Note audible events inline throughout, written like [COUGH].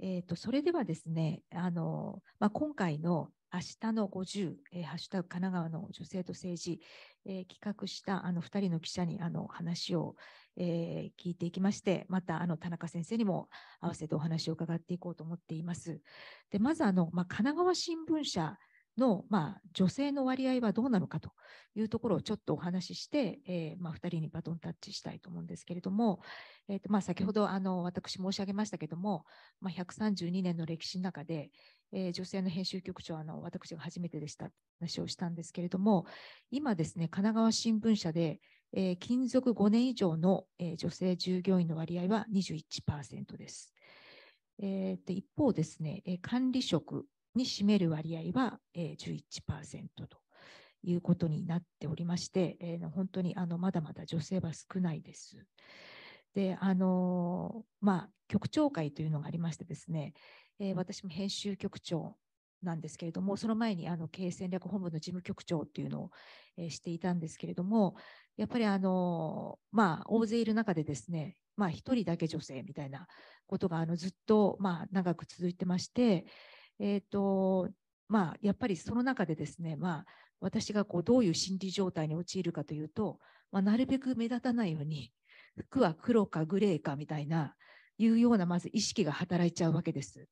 えっ、ー、と、それではですね、あの、まあ、今回の明日の50、えー、ハッシュタグ神奈川の女性と政治、えー、企画したあの2人の記者にあの話を、えー、聞いていきまして、またあの田中先生にも合わせてお話を伺っていこうと思っています。でまずあの、まあ、神奈川新聞社の、まあ、女性の割合はどうなのかというところをちょっとお話しして、えー、まあ、2人にバトンタッチしたいと思うんですけれども、えーとまあ、先ほどあの私申し上げましたけれども、まあ、132年の歴史の中で、えー、女性の編集局長はあの私が初めてでした話をしたんですけれども今ですね神奈川新聞社で、えー、勤続5年以上の、えー、女性従業員の割合は21%です。えー、一方ですね、管理職に占める割合は、え11%ということになっておりまして、え本当にあのまだまだ女性は少ないです。であのまあ、局長会というのがありましてですね、え私も編集局長なんですけれども、その前にあの経営戦略本部の事務局長っていうのを、えしていたんですけれども、やっぱりあの、まあ、大勢いる中でですね、まあ、1人だけ女性みたいなことがあのずっと、まあ、長く続いてまして、えっ、ー、と、まあ、やっぱりその中でですね、まあ、私がこうどういう心理状態に陥るかというと、まあ、なるべく目立たないように、服は黒かグレーかみたいな、いうようなまず意識が働いちゃうわけです。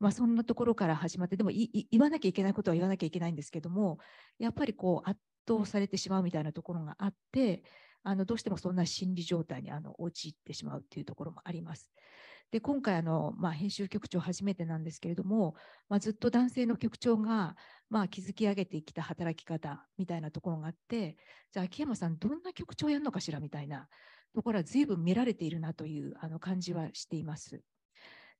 まあ、そんなところから始まって、でも言わなきゃいけないことは言わなきゃいけないんですけども、やっぱりこう圧倒されてしまうみたいなところがあって、あのどうしてもそんな心理状態にあの陥ってしまうっていうところもあります。で今回あの、まあ、編集局長初めてなんですけれども、まあ、ずっと男性の局長が、まあ、築き上げてきた働き方みたいなところがあってじゃあ秋山さんどんな局長やるのかしらみたいなところは随分見られているなというあの感じはしています。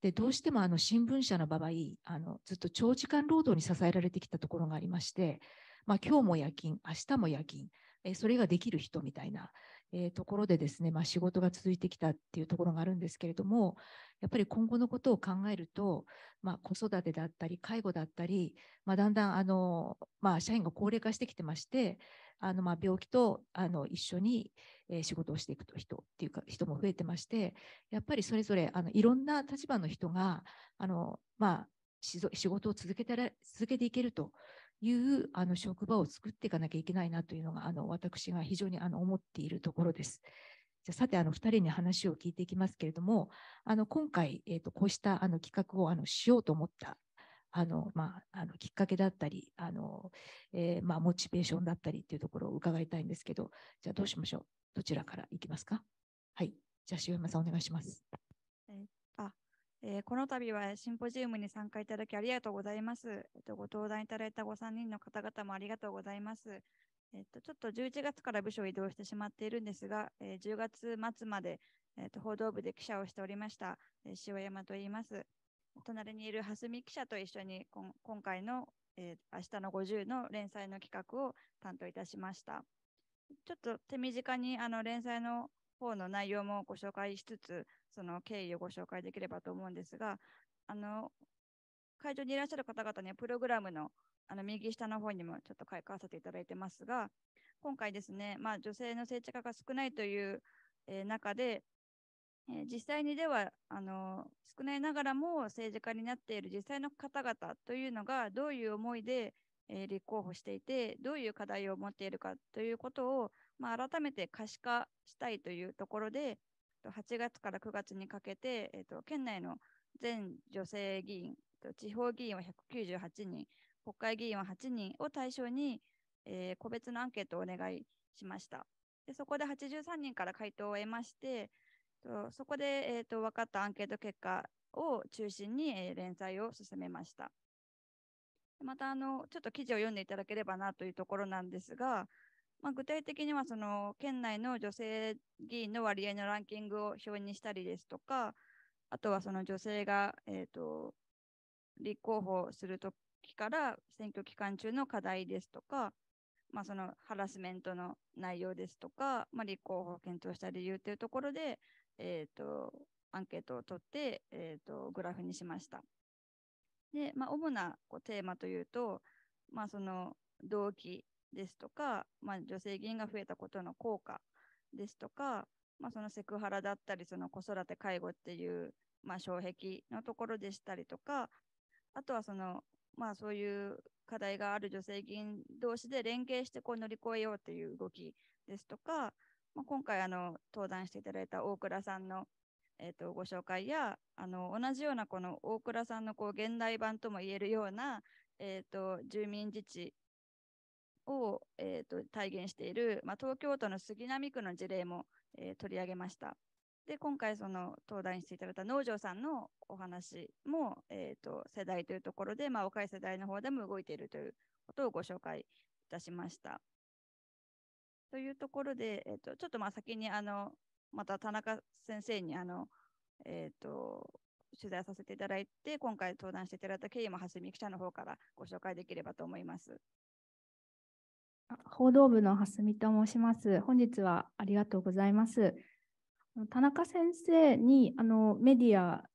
でどうしてもあの新聞社の場合あのずっと長時間労働に支えられてきたところがありまして、まあ、今日も夜勤明日も夜勤えそれができる人みたいなえー、ところでですね、まあ、仕事が続いてきたっていうところがあるんですけれどもやっぱり今後のことを考えると、まあ、子育てだったり介護だったり、まあ、だんだんあの、まあ、社員が高齢化してきてましてあのまあ病気とあの一緒に仕事をしていくと人っていうか人も増えてましてやっぱりそれぞれあのいろんな立場の人があの、まあ、仕事を続けて続けていけるというあの職場を作っていかなきゃいけないなというのがあの私が非常にあの思っているところです。じゃさてあの2人に話を聞いていきますけれどもあの今回、えーと、こうしたあの企画をあのしようと思ったあの、まあ、あのきっかけだったりあの、えー、まあ、モチベーションだったりというところを伺いたいんですけどじゃあどうしましょうどちらからいきますかはいじゃあ塩山さんお願いします。えー、この度はシンポジウムに参加いただきありがとうございます。えっと、ご登壇いただいたご3人の方々もありがとうございます。えっと、ちょっと11月から部署を移動してしまっているんですが、えー、10月末まで、えっと、報道部で記者をしておりました、えー、塩山と言います。隣にいる蓮見記者と一緒に今回の、えー、明日の50の連載の企画を担当いたしました。ちょっと手短にあの連載の方の内容もご紹介しつつ、その経緯をご紹介できればと思うんですが、あの会場にいらっしゃる方々にはプログラムのあの右下の方にもちょっと書かせていただいてますが、今回ですね、まあ、女性の政治家が少ないという、えー、中で、えー、実際にではあの少ないながらも政治家になっている実際の方々というのがどういう思いで、えー、立候補していて、どういう課題を持っているかということを、まあ、改めて可視化したいというところで、と8月から9月にかけて、えー、と県内の全女性議員、地方議員は198人、国会議員は8人を対象に、えー、個別のアンケートをお願いしました。でそこで83人から回答を得まして、とそこで、えーと、分かったアンケート結果を中心に、えー、連載を進めました。またあの、ちょっと記事を読んでいただければなというところなんですが、まあ、具体的にはその県内の女性議員の割合のランキングを表にしたりですとか、あとはその女性が、えーと、立候補するときから選挙期間中の課題ですとか、まあ、そのハラスメントの内容ですとか、まあ、立候補を検討した理由というところで、えーと、アンケートを取って、えーと、とグラフにしました。で、まあ、主なこうテーマというと、まあ、その動機ですとか、まあ、女性議員が増えたことの効果ですとか、まあ、そのセクハラだったり、その子育て、介護っていう、まあ、障壁のところでしたりとか、あとはその、まあ、そういう課題がある女性議員同士で連携してこう乗り越えようという動きですとか、まあ、今回あの登壇していただいた大倉さんの、えー、とご紹介やあの同じようなこの大倉さんのこう現代版ともいえるような、えー、と住民自治を、えーと、体現している、まあ、東京都の杉並区の事例も、えー、取り上げました。で、今回その登壇していただいた農場さんのお話も、えーと、世代というところで、まあ、若い世代の方でも動いているということをご紹介いたしました。というところで、えーと、ちょっとまあ先にあのまた田中先生にあの、えーと、と取材させていただいて、今回登壇していただいた経緯も蓮見記者の方からご紹介できればと思います。報道部の蓮見と申します。本日はありがとうございます。田中先生にあのメディア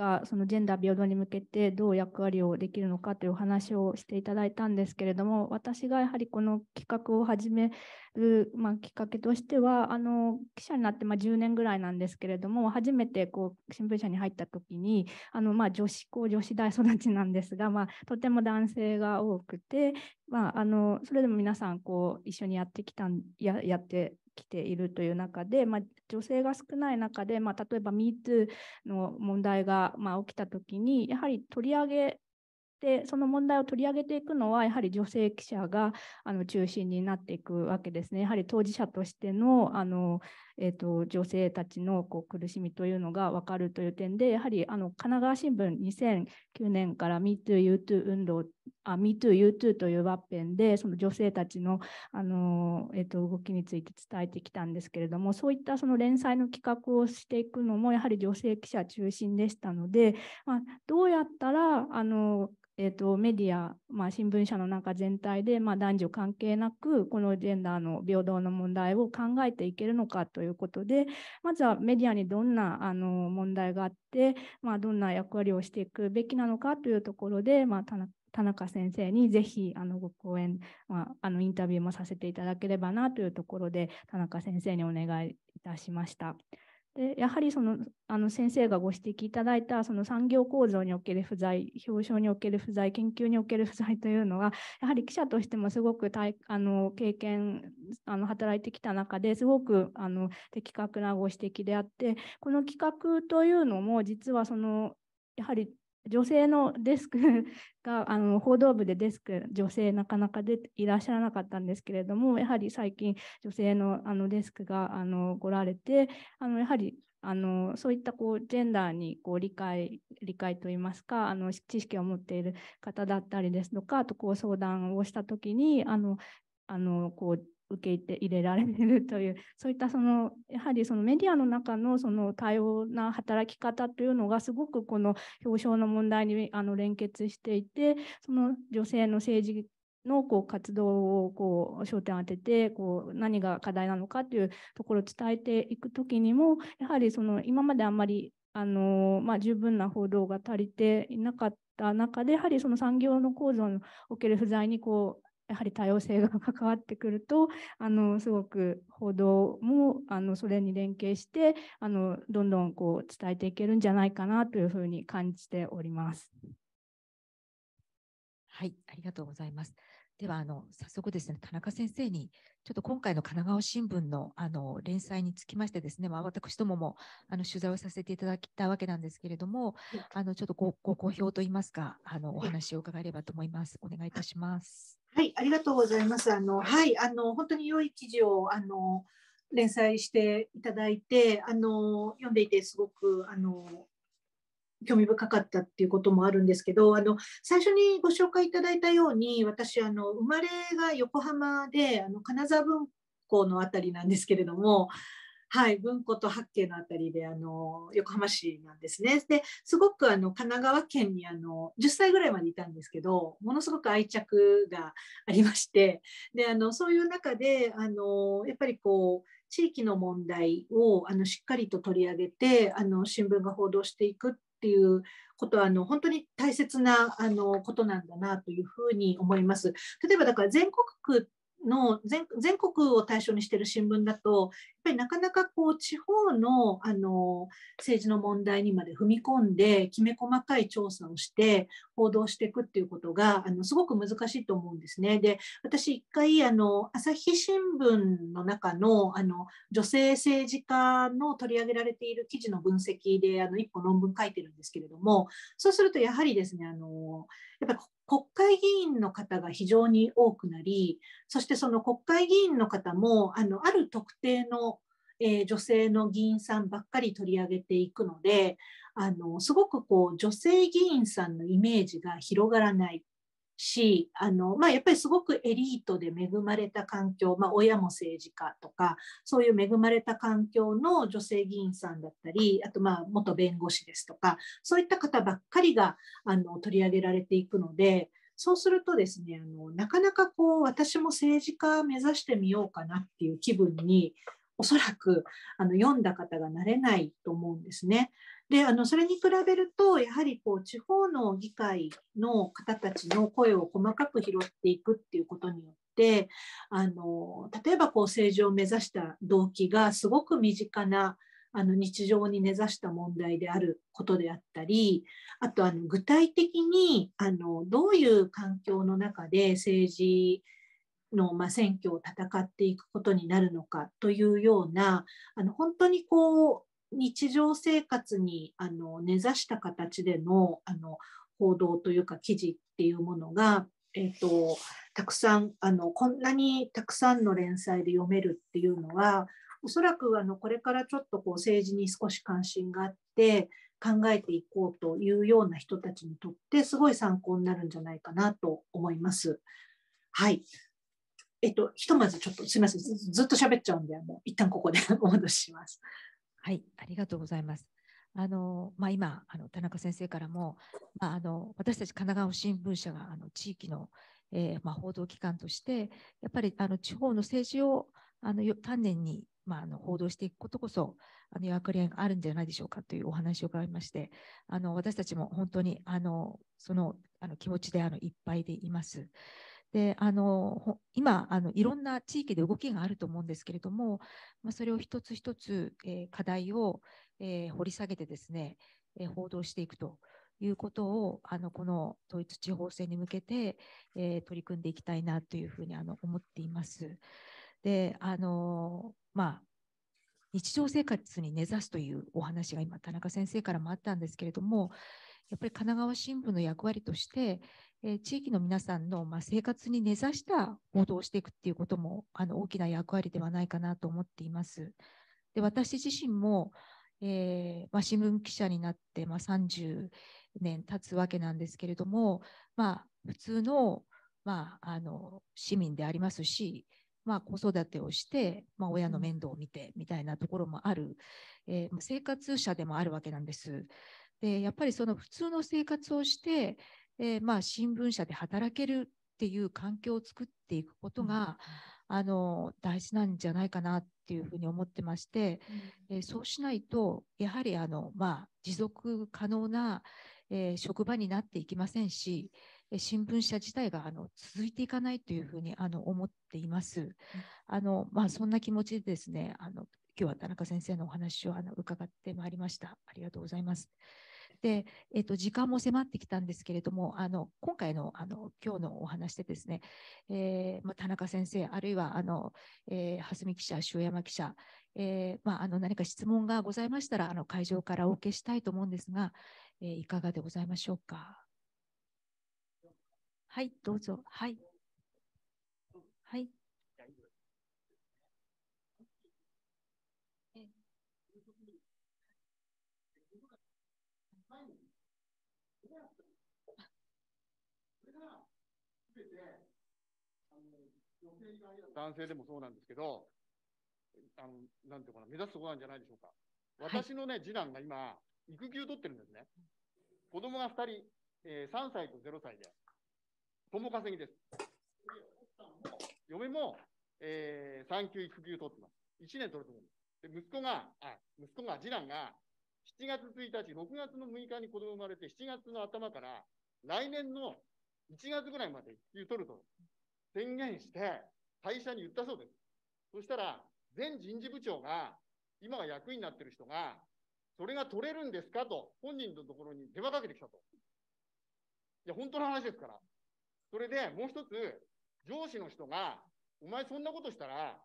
がそのジェンダー平等に向けてどう役割をできるのかというお話をしていただいたんですけれども私がやはりこの企画を始める、まあ、きっかけとしてはあの記者になってま10年ぐらいなんですけれども初めてこう新聞社に入った時にあのまあ女子校女子大育ちなんですが、まあ、とても男性が多くて、まあ、あのそれでも皆さんこう一緒にやってきたややって来ているという中で、まあ、女性が少ない中で、まあ、例えば MeToo の問題が、まあ、起きた時にやはり取り上げて、その問題を取り上げていくのはやはり女性記者があの中心になっていくわけですね。やはり当事者としてのあのえーと、女性たちのこう苦しみというのが分かるという点で、やはりあの神奈川新聞2009年から MeTooYouToo 運動、m e t o o y o u t o というワッペンで、その女性たちのあの、えーと、と動きについて伝えてきたんですけれども、そういったその連載の企画をしていくのも、やはり女性記者中心でしたので、まあ、どうやったらあのえーと、メディア、まあ、新聞社の中全体で、まあ、男女関係なくこのジェンダーの平等の問題を考えていけるのかということでまずはメディアにどんなあの問題があって、まあ、どんな役割をしていくべきなのかというところで、まあ、田中先生にぜひあのご講演、まあ、あのインタビューもさせていただければなというところで田中先生にお願いいたしました。でやはりそのあの先生がご指摘いただいたその産業構造における不在表彰における不在研究における不在というのはやはり記者としてもすごくあの経験あの働いてきた中ですごくあの的確なご指摘であってこの企画というのも実はそのやはり女性のデスク [LAUGHS] があの報道部でデスク女性なかなかでいらっしゃらなかったんですけれどもやはり最近女性のあのデスクがあの来られてあのやはりあのそういったこうジェンダーにこう理解理解といいますかあの知識を持っている方だったりですとかあとこう相談をした時にあのあのこう受け入れられるというそういったそのやはりそのメディアの中のその多様な働き方というのがすごくこの表彰の問題にあの連結していてその女性の政治のこう活動をこう焦点を当ててこう何が課題なのかというところを伝えていくときにもやはりその今まであんまりあのまあ、十分な報道が足りていなかった中でやはりその産業の構造における不在にこうやはり多様性が関わってくると [LAUGHS] あのすごく報道もあのそれに連携してあのどんどんこう伝えていけるんじゃないかなというふうに感じております。はい、ありがとうございます。ではあの早速ですね田中先生にちょっと今回の神奈川新聞のあの連載につきましてですね、まあ、私どももあの取材をさせていただいたわけなんですけれども、あのちょっとごご好評といいますかあのお話を伺えればと思います。お願いいたします。はい、ありがとうございます。あのはいあの本当に良い記事をあの連載していただいてあの読んでいてすごくあの興味深かったっていうこともあるんですけどあの最初にご紹介いただいたように私あの生まれが横浜であの金沢文庫の辺りなんですけれどもはい、文庫と八景の辺りで、あの、横浜市なんですね。で、すごくあの、神奈川県にあの、10歳ぐらいまでいたんですけど、ものすごく愛着がありまして、で、あの、そういう中で、あの、やっぱりこう、地域の問題をあのしっかりと取り上げてあの新聞が報道していくっっていうことはあの本当に大切なあのことなんだなというふうに思います。例えばだから全国の全国を対象にしてる新聞だとっぱりなかなかこう地方のあの政治の問題にまで踏み込んできめ細かい調査をして報道していくっていうことがあのすごく難しいと思うんですね。で私一回あの朝日新聞の中のあの女性政治家の取り上げられている記事の分析であの一本論文書いてるんですけれどもそうするとやはりですねあのやっぱ国会議員の方が非常に多くなり、そしてその国会議員の方も、あの、ある特定のえー、女性の議員さんばっかり取り上げていくのであのすごくこう女性議員さんのイメージが広がらないしあの、まあ、やっぱりすごくエリートで恵まれた環境、まあ、親も政治家とかそういう恵まれた環境の女性議員さんだったりあとまあ元弁護士ですとかそういった方ばっかりがあの取り上げられていくので。そうするとですね、あのなかなかこう私も政治家目指してみようかなっていう気分におそらくあの読んだ方が慣れないと思うんですね。であのそれに比べるとやはりこう地方の議会の方たちの声を細かく拾っていくっていうことによってあの例えばこう政治を目指した動機がすごく身近なあの日常に根ざした問題であることであったりあとあの具体的にあのどういう環境の中で政治の、ま選挙を戦っていくことになるのかというようなあの本当にこう日常生活にあの根ざした形でのあの報道というか記事っていうものが、えーとたくさんあのこんなにたくさんの連載で読めるっていうのはおそらくあのこれからちょっとこう政治に少し関心があって考えていこうというような人たちにとってすごい参考になるんじゃないかなと思います。はい。えっと、ひとまずちょっとすみません、ずっと喋っちゃうんで、もう一旦ここでお戻しします。はい、ありがとうございます。あのまあ、今あの、田中先生からも、まあ、あの私たち神奈川新聞社があの地域の、えー、まあ、報道機関として、やっぱりあの地方の政治をあの丹念に、まあ、あの報道していくことこそ、あの役割があるんじゃないでしょうかというお話を伺いまして、あの私たちも本当にあのそのあの気持ちであのいっぱいでいます。であの今あの、いろんな地域で動きがあると思うんですけれども、まあ、それを一つ一つ、えー、課題を、えー、掘り下げてですね、えー、報道していくということをあのこの統一地方選に向けて、えー、取り組んでいきたいなというふうにあの思っています。であのまあ、日常生活に根ざすというお話が今田中先生からもあったんですけれどもやっぱり神奈川新聞の役割として、えー、地域の皆さんの、まあ、生活に根ざした報道をしていくっていうこともあの大きな役割ではないかなと思っています。で私自身も、えー、まあ、新聞記者になって、まあ、30年経つわけなんですけれども、ま普通の,、まあ、あの市民でありますし、まあ、子育てをして、まあ、親の面倒を見てみたいなところもある、えー、生活者でもあるわけなんです。でやっぱりその普通の生活をして、えー、まあ、新聞社で働けるっていう環境を作っていくことが、うん、あの大事なんじゃないかなっていうふうに思ってまして、うん、えー、そうしないとやはりあの、まあ、持続可能な、えー、職場になっていきませんし、新聞社自体があの続いていかないというふうにあの思っています。あのまあ、そんな気持ちでですねあの今日は田中先生のお話をあの伺ってまいりました。ありがとうございます。で、えっと、時間も迫ってきたんですけれども、あの今回のあの今日のお話でですね、えー、まあ、田中先生、あるいはあの、えー、蓮見記者、塩山記者、えー、まあ、あの何か質問がございましたら、あの会場からお受けしたいと思うんですが、えいかがでございましょうか。はい、どうぞ。はい。はい。男性でもそうなんですけど、あの、なんていうかな、目指すところなんじゃないでしょうか。私のね、次男が今、育休取ってるんですね。子供が2人、えー、3歳と0歳で、共稼ぎです。嫁も、えー、産休育休取ってます。1年取ると思うで息子が、あ、息子が、次男が、7月1日、6月の6日に子供生まれて、7月の頭から、来年の1月ぐらいまで育休取ると宣言して、会社に言ったそうです。そしたら、前人事部長が、今は役員になってる人が、それが取れるんですかと、本人のところに電話かけてきたと。いや、本当の話ですから。それで、もう一つ、上司の人が、お前そんなことしたら、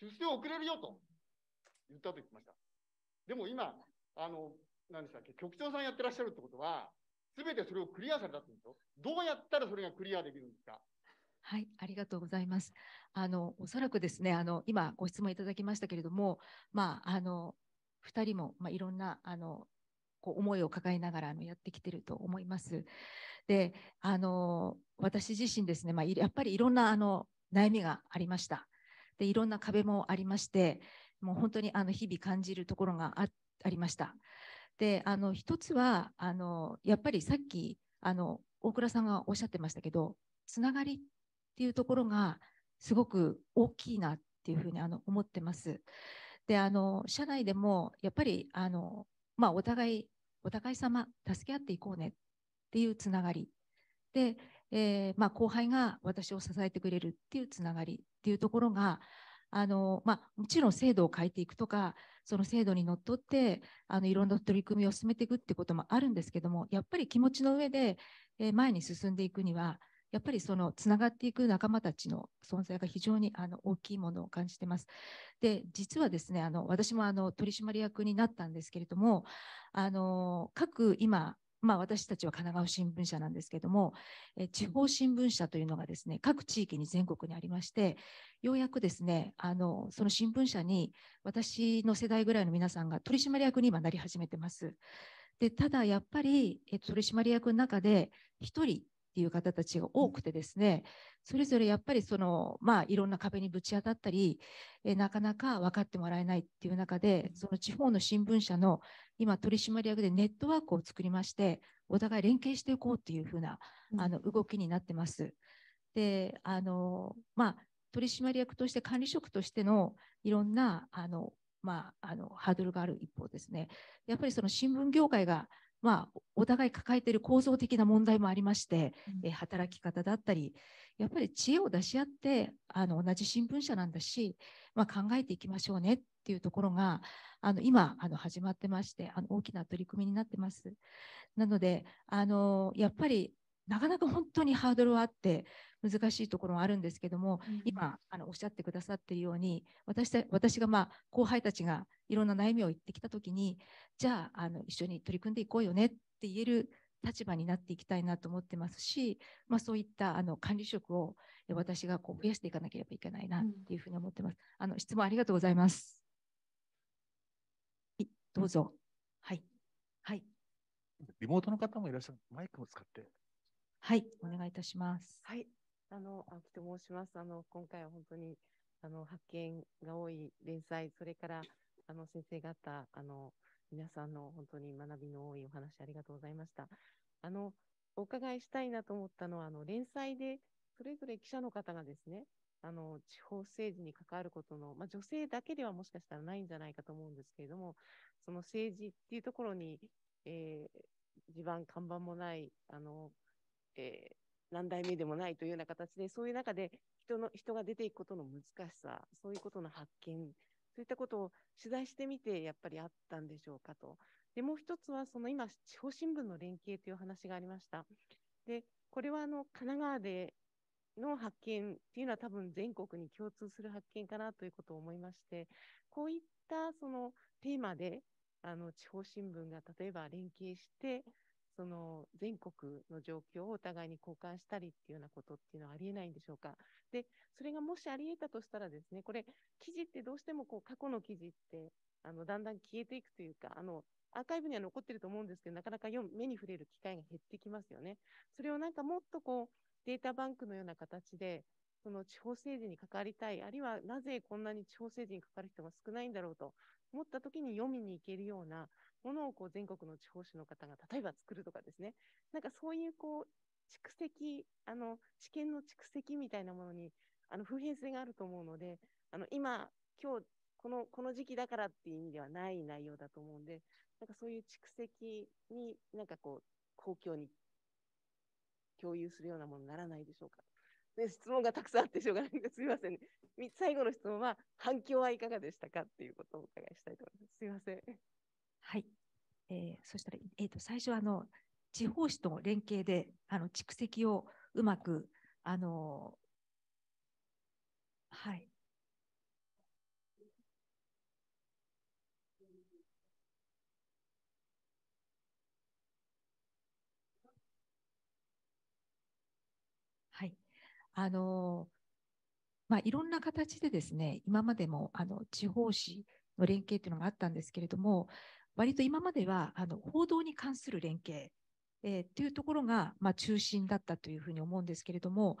出世遅れるよと言ったと言ってました。でも今、あの、何でしたっけ、局長さんやってらっしゃるってことは、すべてそれをクリアされたって言うんですよ。どうやったらそれがクリアできるんですかはい、ありがとうございます。あの、おそらくですね、あの、今ご質問いただきましたけれども、まあ、あの、2人も、まあ、いろんな、あの、こう思いを抱えながらあのやってきてると思います。で、あの、私自身ですね、まあ、やっぱりいろんな、あの、悩みがありました。で、いろんな壁もありまして、もう本当に、あの、日々感じるところがあありました。で、あの、一つは、あの、やっぱりさっき、あの、大倉さんがおっしゃってましたけど、つながりっっていうところがすごく大きいなっていうふうにあの思ってます。であの社内でもやっぱりあの、まあ、お互いお互い様助け合っていこうねっていうつながりで、えー、まあ、後輩が私を支えてくれるっていうつながりっていうところがあの、まあ、もちろん制度を変えていくとかその制度にのっとってあのいろんな取り組みを進めていくってこともあるんですけどもやっぱり気持ちの上で前に進んでいくにはやっぱりそのつながっていく仲間たちの存在が非常にあの大きいものを感じてます。で、実はですね、あの私もあの取締役になったんですけれども、あの各今、まあ、私たちは神奈川新聞社なんですけれども、え地方新聞社というのがですね各地域に全国にありましてようやくですねあのその新聞社に私の世代ぐらいの皆さんが取締役に今なり始めてます。でただやっぱり、え取締役の中で一人っていう方たちが多くてですね、それぞれやっぱりその、まあ、いろんな壁にぶち当たったり、えなかなか分かってもらえないっていう中で、その地方の新聞社の今、取締役でネットワークを作りまして、お互い連携していこうっていうふうな、あの動きになってます。であのまあ、取締役として管理職としてのいろんなあの、まあ、あのハードルがある一方ですね、やっぱりその新聞業界がまあ、お互い抱えている構造的な問題もありまして、うん、え働き方だったりやっぱり知恵を出し合ってあの同じ新聞社なんだし、まあ、考えていきましょうねっていうところがあの今あの始まってましてあの大きな取り組みになってます。なのであのやっぱりなかなか本当にハードルはあって難しいところはあるんですけども、うん、今あのおっしゃってくださっているように私た私が、まあ、後輩たちがいろんな悩みを言ってきた時にじゃああの一緒に取り組んでいこうよねって言える立場になっていきたいなと思ってますし、まあ、そういったあの管理職を私がこう増やしていかなければいけないなっていうふうに思ってます。うん、あの質問ありがとうございます。どうぞ。はい。はい。リモートの方もいらっしゃる。マイクを使って。はい、お願いいたします。はい、あの青木と申します。あの今回は本当にあの発見が多い連載、それからあの先生方あの皆さんの本当に学びの多いお話ありがとうございました。あのお伺いしたいなと思ったのはあの連載でそれぞれ記者の方がですね、あの地方政治に関わることの、まあ、女性だけではもしかしたらないんじゃないかと思うんですけれども、その政治っていうところに、えー、地盤、看板もないあのえー、何代目でもないというような形で、そういう中で人の人が出ていくことの難しさ、そういうことの発見、そういったことを取材してみて、やっぱりあったんでしょうかと。で、もう一つは、その今、地方新聞の連携という話がありました。で、これはあの神奈川での発見っていうのは多分全国に共通する発見かなということを思いまして、こういったそのテーマで、あの地方新聞が例えば連携して、その全国の状況をお互いに交換したりっていうようなことっていうのはありえないんでしょうか。で、それがもしありえたとしたらですね、これ、記事ってどうしてもこう過去の記事って、あのだんだん消えていくというか、あのアーカイブには残ってると思うんですけど、なかなか目に触れる機会が減ってきますよね。それをなんかもっとこうデータバンクのような形で、その地方政治に関わりたい、あるいはなぜこんなに地方政治に関わる人が少ないんだろうと思った時に読みに行けるような、ものをこう全国の地方紙の方が例えば作るとかですね、なんかそういうこう蓄積、あの知見の蓄積みたいなものにあの普遍性があると思うので、あの今、今日このこの時期だからっていう意味ではない内容だと思うんで、なんかそういう蓄積に、なんかこう、公共に共有するようなものにならないでしょうか。で質問がたくさんあってしょうがないんですみません、ね、最後の質問は、反響はいかがでしたかっていうことをお伺いしたいと思います。すみません。はい。えー、そしたら、えっ、ー、と、最初、あの、地方紙との連携で、あの、蓄積をうまく、あのー、はい。はい。あのまあ、いろんな形でですね、今までもあの地方紙の連携というのがあったんですけれども、割と今まではあの報道に関する連携、えー、っていうところが、まあ、中心だったというふうに思うんですけれども、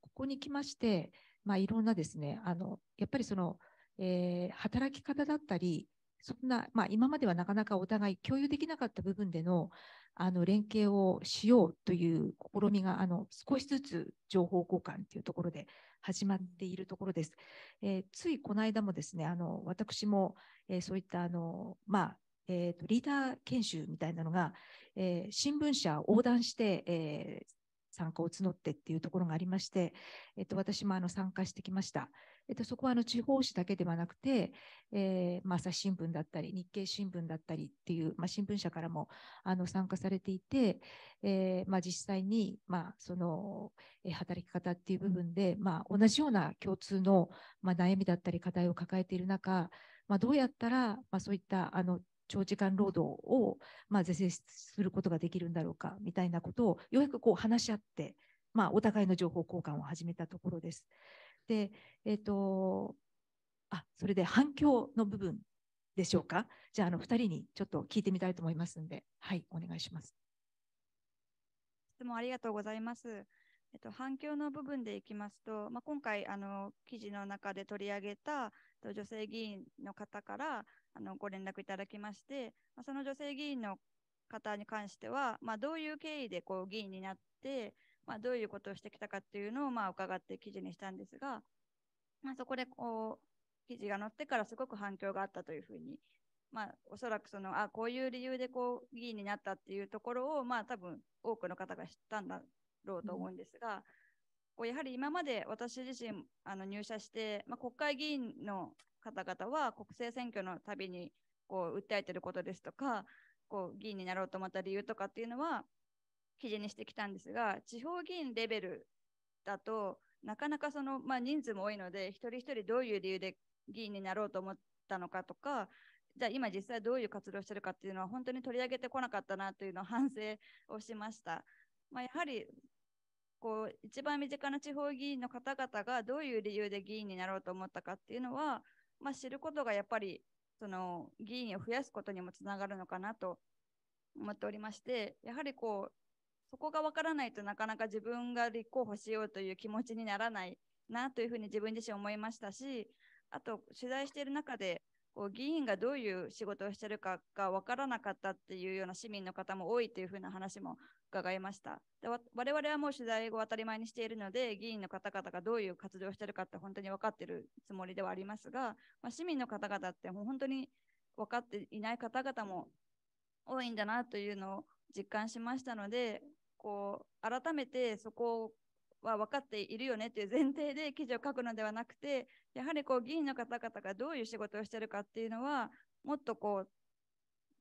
ここに来まして、まあ、いろんなですね、あのやっぱりその、えー、働き方だったり、そんな、まあ、今まではなかなかお互い共有できなかった部分でのあの連携をしようという試みがあの少しずつ情報交換というところで始まっているところです。えー、ついこの間もですね、あの私も、えー、そういったあの、まあ、えーと、リーダー研修みたいなのが、えー、新聞社を横断して、えー、参加を募ってっていうところがありまして、えっ、ー、と、私もあの参加してきました。えっ、ー、と、そこはあの地方紙だけではなくて、えーまあ、朝日新聞だったり、日経新聞だったりっていう、まあ、新聞社からもあの参加されていて、えーまあ、実際に、まあ、その、え働き方っていう部分で、まあ、同じような共通の、まあ、悩みだったり課題を抱えている中、まあ、どうやったら、まあ、そういったあの長時間労働を、まあ、是正することができるんだろうかみたいなことをようやくこう話し合って、まあ、お互いの情報交換を始めたところです。で、えっ、ー、とあそれで反響の部分でしょうか。じゃあ、あの2人にちょっと聞いてみたいと思いますので、はい、お願いします。質問ありがとうございます。えっと、反響の部分でいきますと、まあ、今回あの記事の中で取り上げた、女性議員の方からあのご連絡いただきまして、まあ、その女性議員の方に関しては、まあ、どういう経緯でこう議員になって、まあ、どういうことをしてきたかっていうのをまあ伺って記事にしたんですが、まあ、そこでこう記事が載ってからすごく反響があったというふうに、まあ、おそらくそのあこういう理由でこう議員になったっていうところを、まあ、多分多くの方が知ったんだろうと思うんですが、うやはり今まで私自身あの入社して、まあ、国会議員の方々は国政選挙のたびにこう訴えてることですとかこう議員になろうと思った理由とかっていうのは記事にしてきたんですが地方議員レベルだとなかなかその、まあ、人数も多いので一人一人どういう理由で議員になろうと思ったのかとかじゃあ今実際どういう活動してるかっていうのは本当に取り上げてこなかったなというのを反省をしました。まあ、やはりこう一番身近な地方議員の方々がどういう理由で議員になろうと思ったかっていうのは、まあ、知ることがやっぱりその議員を増やすことにもつながるのかなと思っておりましてやはりこうそこがわからないとなかなか自分が立候補しようという気持ちにならないなというふうに自分自身思いましたしあと取材している中でこう議員がどういう仕事をしてるかが分からなかったっていうような市民の方も多いというふうな話も伺いました。で我々はもう取材を当たり前にしているので、議員の方々がどういう活動をしているかって本当に分かっているつもりではありますが、まあ、市民の方々ってもう本当に分かっていない方々も多いんだなというのを実感しましたので、こう改めてそこは分かっているよねという前提で記事を書くのではなくて、やはりこう議員の方々がどういう仕事をしているかっていうのは、もっとこう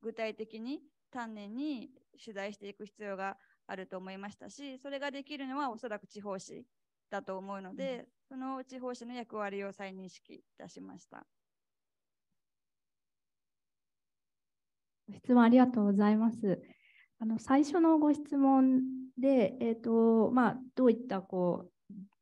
具体的に丹念に取材していく必要があると思いましたし、それができるのはおそらく地方紙だと思うので、うん、その地方紙の役割を再認識いたしました。ご質問ありがとうございます。あの最初のご質問で、えーとまあ、どういったこう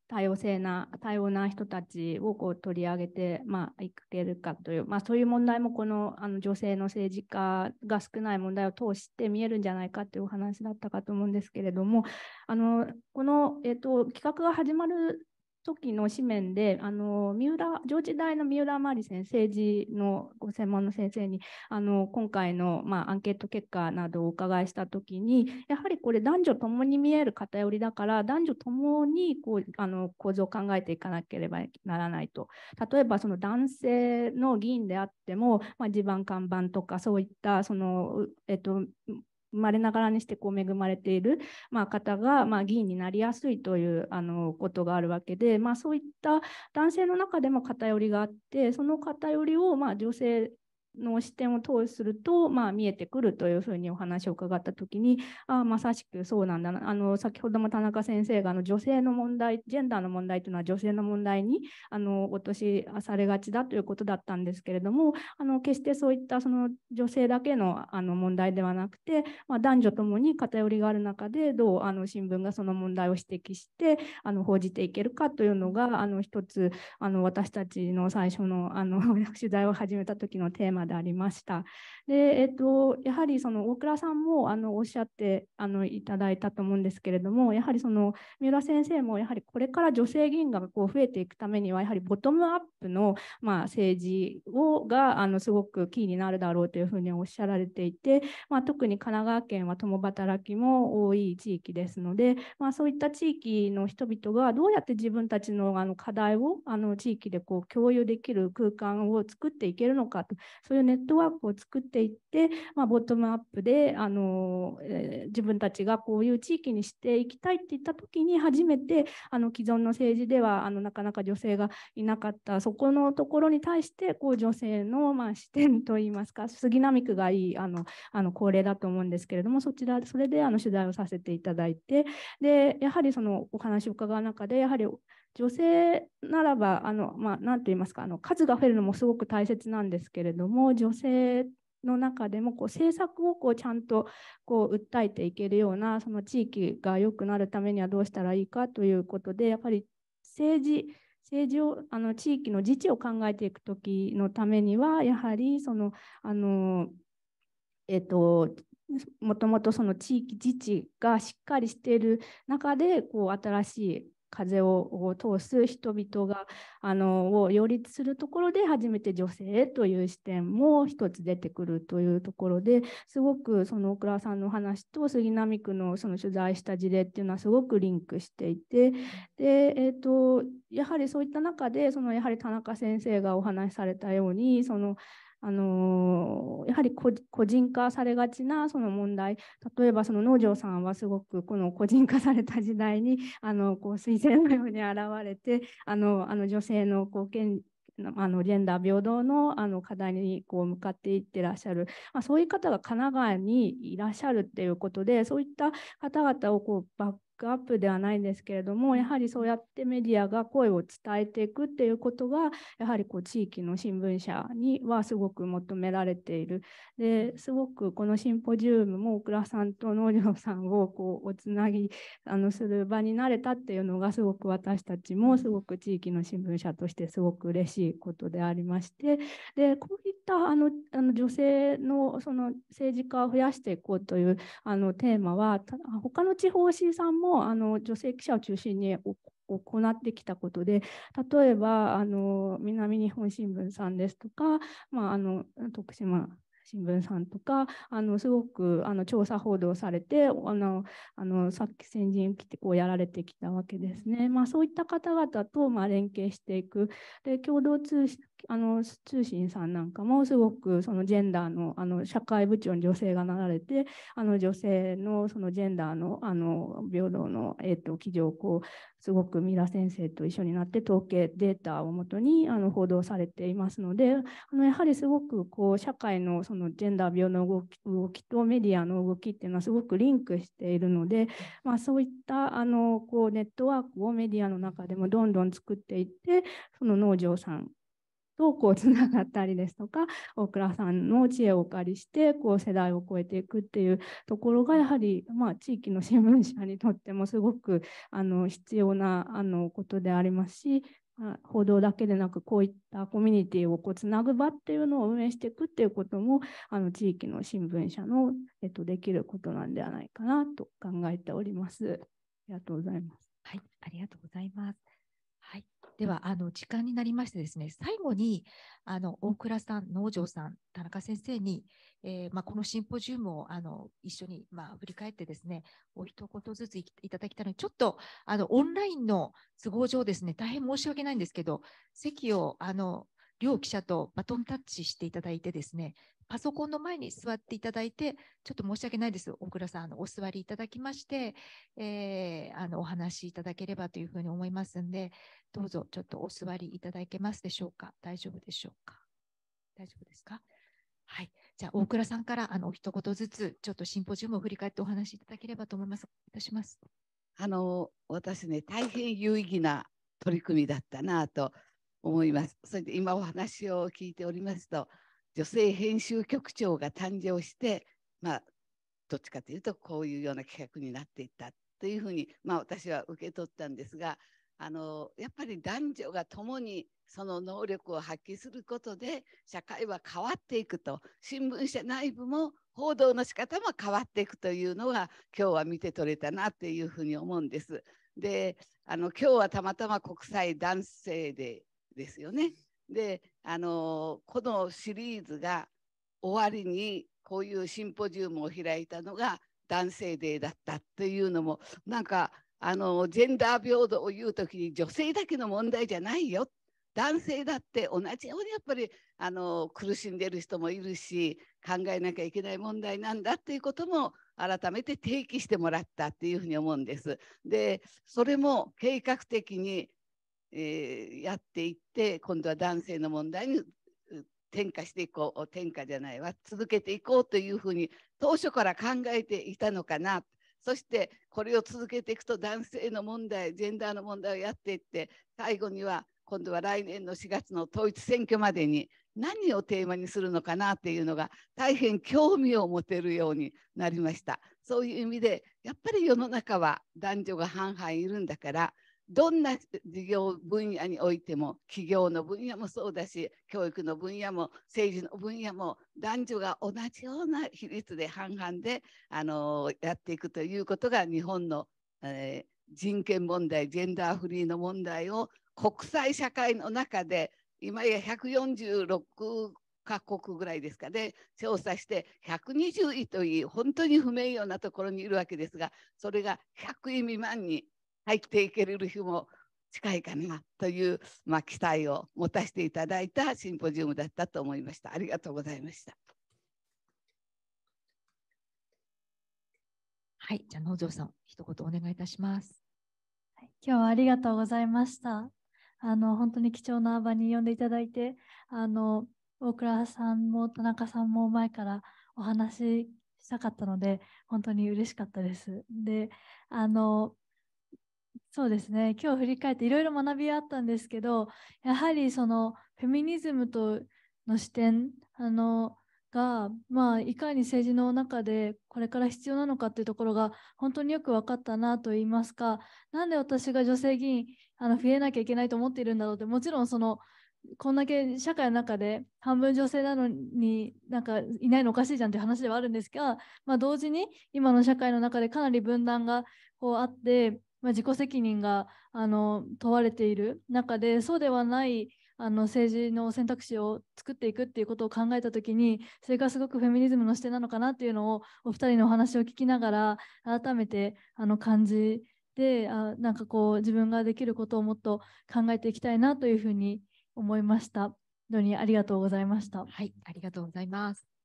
多様性な、多様な人たちをこう取り上げて、まあ、いけるかという、まあ、そういう問題もこのあの女性の政治家が少ない問題を通して見えるんじゃないかというお話だったかと思うんですけれども、あのこの、えっと企画が始まる時の紙面で、あの三浦上智大の三浦真理先生、政治のご専門の先生に、あの今回の、まあ、アンケート結果などをお伺いした時に、やはりこれ、男女共に見える偏りだから、男女共にこうあの構造を考えていかなければならないと。例えば、その男性の議員であっても、まあ、地盤看板とか、そういったその、えっと、生まれながらにしてこう恵まれている、まあ、方が、まあ、議員になりやすいというあのことがあるわけで、まあ、そういった男性の中でも偏りがあってその偏りを、まあ、女性の視点を通すると、まあ、見えてくるというふうにお話を伺った時にああまさしくそうなんだなあの先ほども田中先生があの女性の問題ジェンダーの問題というのは女性の問題にあの落としされがちだということだったんですけれどもあの決してそういったその女性だけのあの問題ではなくて、まあ、男女ともに偏りがある中でどうあの新聞がその問題を指摘してあの報じていけるかというのがあの一つあの私たちの最初のあの [LAUGHS] 取材を始めた時のテーマでありました。で、えっと、やはりその大倉さんもあのおっしゃってあのいただいたと思うんですけれども、やはりその三浦先生もやはりこれから女性議員がこう増えていくためには、やはりボトムアップの、まあ、政治をがあのすごくキーになるだろうというふうにおっしゃられていて、まあ、特に神奈川県は共働きも多い地域ですので、まあ、そういった地域の人々がどうやって自分たちのあの課題をあの地域でこう共有できる空間を作っていけるのかとそういうネットワークを作っていって、まあ、ボトムアップで、あのえー、自分たちがこういう地域にしていきたいって言った時に初めてあの既存の政治ではあのなかなか女性がいなかったそこのところに対してこう女性の、まあ、視点といいますか杉並区がいいあのあの恒例だと思うんですけれどもそちらそれであの取材をさせていただいてでやはりそのお話を伺う中でやはり女性ならば、あの、まあ、なんて言いますか、あの、数が増えるのもすごく大切なんですけれども、女性の中でもこう政策をこうちゃんとこう訴えていけるようなその地域が良くなるためにはどうしたらいいかということでやっぱり政治政治をあの地域の自治を考えていく時のためにはやはりそのあのえっ、ともともとその地域自治がしっかりしている中でこう新しい風を通す人々があのを擁立するところで初めて女性という視点も一つ出てくるというところですごくその小倉さんの話と杉並区のその取材した事例っていうのはすごくリンクしていてで、えーとやはりそういった中でそのやはり田中先生がお話しされたようにそのあのやはり個人化されがちなその問題例えばその農場さんはすごくこの個人化された時代にあのこう推薦のように現れてあのあの女性のこうあのジェンダー平等のあの課題にこう向かっていってらっしゃる、まあ、そういう方が神奈川にいらっしゃるっていうことでそういった方々をこうバッアップではないんですけれどもやはりそうやってメディアが声を伝えていくっていうことがやはりこう地域の新聞社にはすごく求められているですごくこのシンポジウムも大倉さんと農場さんをこうおつなぎあのする場になれたっていうのがすごく私たちもすごく地域の新聞社としてすごく嬉しいことでありましてでこういったあのあの女性のその政治家を増やしていこうというあのテーマは他の地方 c さんももあの女性記者を中心に行ってきたことで例えばあの南日本新聞さんですとか、まあ、あの徳島新聞さんとかあのすごくあの調査報道されてあのあのさっき先人来てこうやられてきたわけですね、まあ、そういった方々とま連携していくで共同通信あの通信さんなんかもすごくそのジェンダーのあの社会部長に女性がなられてあの女性のそのジェンダーのあの平等の、えーと、記事をこうすごく三浦先生と一緒になって統計データをもとにあの報道されていますのであのやはりすごくこう社会のそのジェンダー病の動き動きとメディアの動きっていうのはすごくリンクしているので、まあ、そういったあのこうネットワークをメディアの中でもどんどん作っていってその農場さんとこうつながったりですとか大倉 [LAUGHS] さんの知恵をお借りしてこう世代を超えていくっていうところがやはり、まあ、地域の新聞社にとってもすごくあの必要なあのことでありますし報道だけでなくこういったコミュニティをこうつなぐ場っていうのを運営していくっていうこともあの地域の新聞社の、えっと、できることなんではないかなと考えております。ありがとうございます。はい、ありがとうございます。では、あの、時間になりましてですね、最後に、あの、大倉さん、農場さん、田中先生に、えー、まあ、このシンポジウムを、あの、一緒に、まあ、振り返ってですね、お一言ずついただきたいのに、ちょっと、あの、オンラインの都合上ですね、大変申し訳ないんですけど、席を、あの、両記者とバトンタッチしていただいてですね、パソコンの前に座っていただいて、ちょっと申し訳ないです。大倉さん、あのお座りいただきまして、えー、あのお話しいただければというふうに思いますんで、どうぞちょっとお座りいただけますでしょうか。大丈夫でしょうか。大丈夫ですか。はい。じゃあ、大倉さんからあの一言ずつ、ちょっとシンポジウムを振り返ってお話しいただければと思います。いたします。あの、私ね、大変有意義な取り組みだったなと思います。それで今お話を聞いておりますと、女性編集局長が誕生して、まあ、どっちかというとこういうような企画になっていったというふうに、まあ、私は受け取ったんですがあのやっぱり男女が共にその能力を発揮することで社会は変わっていくと新聞社内部も報道の仕方も変わっていくというのが今日は見て取れたなっていうふうに思うんです。であの今日はたまたま国際男性デーですよね。であのこのシリーズが終わりにこういうシンポジウムを開いたのが男性デーだったっていうのもなんかあのジェンダー平等を言う時に女性だけの問題じゃないよ男性だって同じようにやっぱりあの苦しんでる人もいるし考えなきゃいけない問題なんだっていうことも改めて提起してもらったっていうふうに思うんです。でそれも計画的にえー、やっていって今度は男性の問題に転嫁していこう転嫁じゃないわ続けていこうというふうに当初から考えていたのかなそしてこれを続けていくと男性の問題ジェンダーの問題をやっていって最後には今度は来年の4月の統一選挙までに何をテーマにするのかなっていうのが大変興味を持てるようになりましたそういう意味でやっぱり世の中は男女が半々いるんだからどんな事業分野においても企業の分野もそうだし教育の分野も政治の分野も男女が同じような比率で半々であのやっていくということが日本の、えー、人権問題ジェンダーフリーの問題を国際社会の中で今や146カ国ぐらいですかね調査して120位という本当に不名誉なところにいるわけですがそれが100位未満に入っていける日も近いかなという、まあ、期待を持たせていただいたシンポジウムだったと思いました。ありがとうございました。はい、じゃあ農場さん、一言お願いいたします。今日はありがとうございました。あの本当に貴重な場に呼んでいただいて、あの大倉さんも田中さんも前からお話ししたかったので、本当に嬉しかったです。で、あのそうですね今日振り返っていろいろ学びあったんですけどやはりそのフェミニズムとの視点あのが、まあ、いかに政治の中でこれから必要なのかっていうところが本当によく分かったなと言いますかなんで私が女性議員あの増えなきゃいけないと思っているんだろうってもちろんそのこんだけ社会の中で半分女性なのになんかいないのおかしいじゃんっていう話ではあるんですが、まあ、同時に今の社会の中でかなり分断がこうあってまあ、自己責任があの問われている中でそうではないあの政治の選択肢を作っていくっていうことを考えた時にそれがすごくフェミニズムの視点なのかなっていうのをお二人のお話を聞きながら改めてあの感じてあなんかこう自分ができることをもっと考えていきたいなというふうに思いました。本当にありがとうございました。はい、ありがとうございます。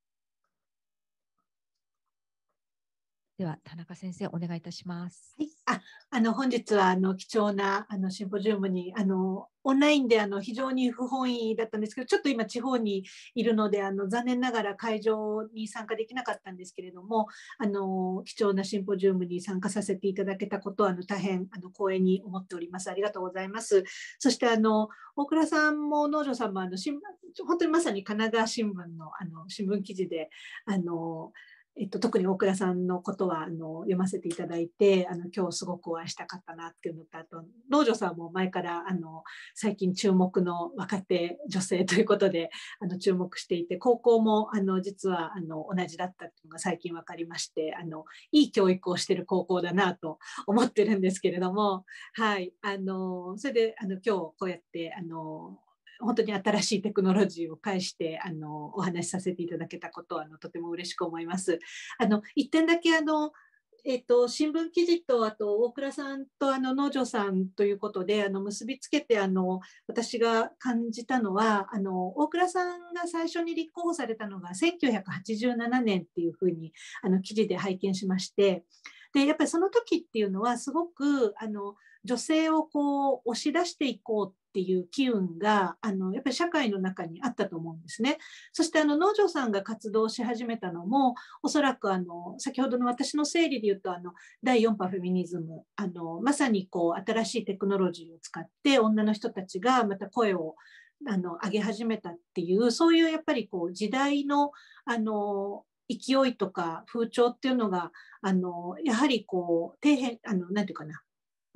では、田中先生、お願いいたします。はい、あ、あの、本日は、あの、貴重な、あの、シンポジウムに、あの、オンラインで、あの、非常に不本意だったんですけど、ちょっと今、地方にいるので、あの、残念ながら会場に参加できなかったんですけれども、あの、貴重なシンポジウムに参加させていただけたことは、あの、大変、あの、光栄に思っております。ありがとうございます。そして、あの、大倉さんも農場さんも、あの、新聞、本当にまさに神奈川新聞の、あの、新聞記事で、あの、えっと、特に大倉さんのことはあの読ませていただいてあの今日すごくお会いしたかったなっていうのとあと道場さんも前からあの最近注目の若手女性ということであの注目していて高校もあの実はあの同じだったっていうのが最近分かりましてあのいい教育をしてる高校だなと思ってるんですけれどもはいあのそれであの今日こうやってあの本当に新しいテクノロジーを介してあのお話しさせていただけたことあのとても嬉しく思います。あの1点だけあのえっと、新聞記事とあと大倉さんとあの農場さんということであの結びつけてあの私が感じたのはあの大倉さんが最初に立候補されたのが1987年っていうふうにあの記事で拝見しましてでやっぱりその時っていうのはすごくあの女性をこう押し出していこうっていう機運があのやっぱり社会の中にあったと思うんですね。そしてあの農場さんが活動し始めたのもおそらくあの先ほどの私の整理で言うとあの第4波フェミニズムあのまさにこう新しいテクノロジーを使って女の人たちがまた声をあの上げ始めたっていうそういうやっぱりこう時代のあの勢いとか風潮っていうのがあのやはりこう底辺あの何て言うかな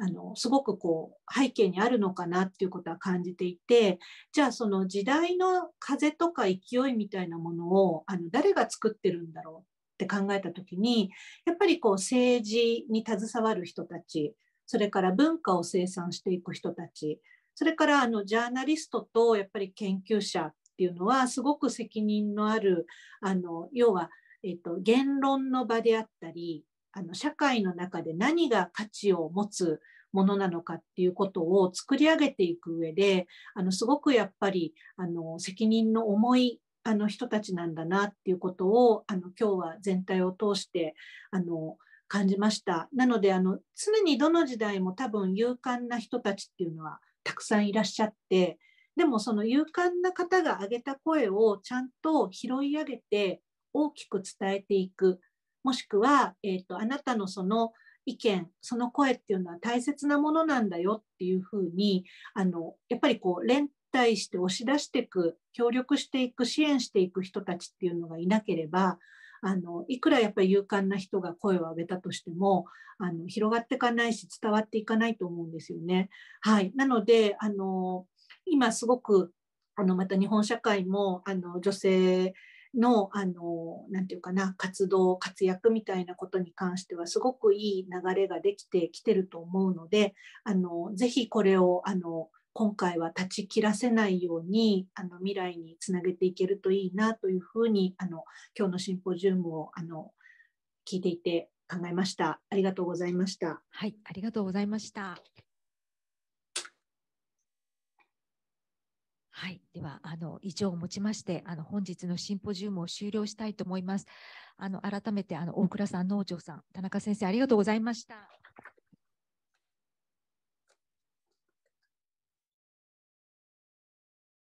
あのすごくこう背景にあるのかなっていうことは感じていてじゃあその時代の風とか勢いみたいなものをあの誰が作ってるんだろうって考えた時にやっぱりこう政治に携わる人たちそれから文化を生産していく人たちそれからあのジャーナリストとやっぱり研究者っていうのはすごく責任のあるあの要は、えっと、言論の場であったりあの社会の中で何が価値を持つものなのかっていうことを作り上げていく上であのすごくやっぱりあの責任の重いあの人たちなんだなっていうことをあの今日は全体を通してあの感じました。なのであの常にどの時代も多分勇敢な人たちっていうのはたくさんいらっしゃってでもその勇敢な方が上げた声をちゃんと拾い上げて大きく伝えていくもしくは、えーと、あなたのその意見その声っていうのは大切なものなんだよっていうふうにあのやっぱりこう連帯して押し出していく協力していく支援していく人たちっていうのがいなければあのいくらやっぱり勇敢な人が声を上げたとしてもあの広がっていかないし伝わっていかないと思うんですよね。はい、なのであの今すごくあのまた日本社会もあの女性の、あの、なていうかな、活動、活躍みたいなことに関しては、すごくいい流れができてきてると思うので、あの、ぜひこれを、あの、今回は断ち切らせないようにあの未来につなげていけるといいなというふうにあの今日のシンポジウムをあの聞いていて考えました。ありがとうございました。はい、ありがとうございました。はい、ではあの以上をもちましてあの本日のシンポジウムを終了したいと思います。あの改めてあの大倉さん、農場さん、田中先生ありがとうございました。